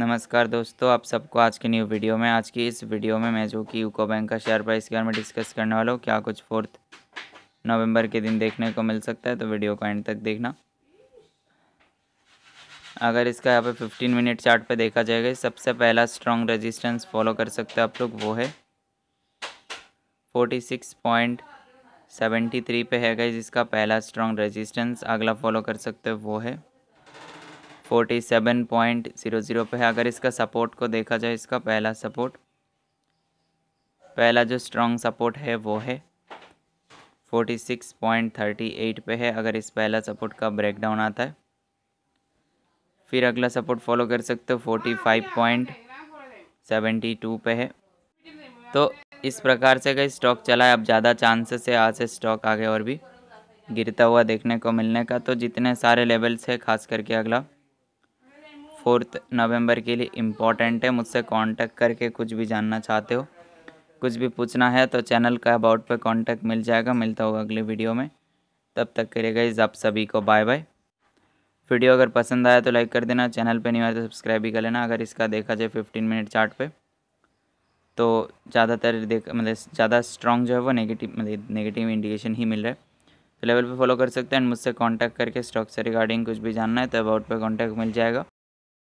नमस्कार दोस्तों आप सबको आज की न्यू वीडियो में आज की इस वीडियो में मैं जो कि यूको बैंक का शेयर प्राइस के बारे में डिस्कस करने वाला हूँ क्या कुछ फोर्थ नवंबर के दिन देखने को मिल सकता है तो वीडियो को एंड तक देखना अगर इसका यहाँ पे फिफ्टीन मिनट चार्ट पे देखा जाएगा सबसे पहला स्ट्रॉन्ग रेजिस्टेंस फॉलो कर सकते हैं आप लोग वो है forty six point seventy three पे है गई जिसका पहला स्ट्रॉन्ग रजिस्टेंस अगला फॉलो कर सकते हो वो है forty seven point zero zero पे है अगर इसका सपोर्ट को देखा जाए इसका पहला सपोर्ट पहला जो स्ट्रॉन्ग सपोर्ट है वो है forty six point thirty eight पे है अगर इस पहला सपोर्ट का ब्रेकडाउन आता है फिर अगला सपोर्ट फॉलो कर सकते हो forty five point seventy two पे है तो इस प्रकार से अगर स्टॉक चला है अब ज़्यादा चांसेस है आज से स्टॉक आगे और भी गिरता हुआ देखने को मिलने का तो जितने सारे लेवल्स है खास करके अगला फोर्थ नवंबर के लिए इम्पॉर्टेंट है मुझसे कांटेक्ट करके कुछ भी जानना चाहते हो कुछ भी पूछना है तो चैनल का अबाउट पे कांटेक्ट मिल जाएगा मिलता होगा अगले वीडियो में तब तक के लिए आप सभी को बाय बाय वीडियो अगर पसंद आया तो लाइक कर देना चैनल पे नहीं आया तो सब्सक्राइब भी कर लेना अगर इसका देखा जाए फिफ्टीन मिनट चार्ट पे तो ज़्यादातर देख मतलब ज़्यादा स्ट्रॉन्ग जो है वो नेगेटिव मतलब नेगेटिव इंडिकेशन ही मिल रहा है तो लेवल पे फॉलो कर सकते हैं एंड मुझसे कांटेक्ट करके स्टॉक से रिगार्डिंग कुछ भी जानना है तो अबाउट पे कांटेक्ट मिल जाएगा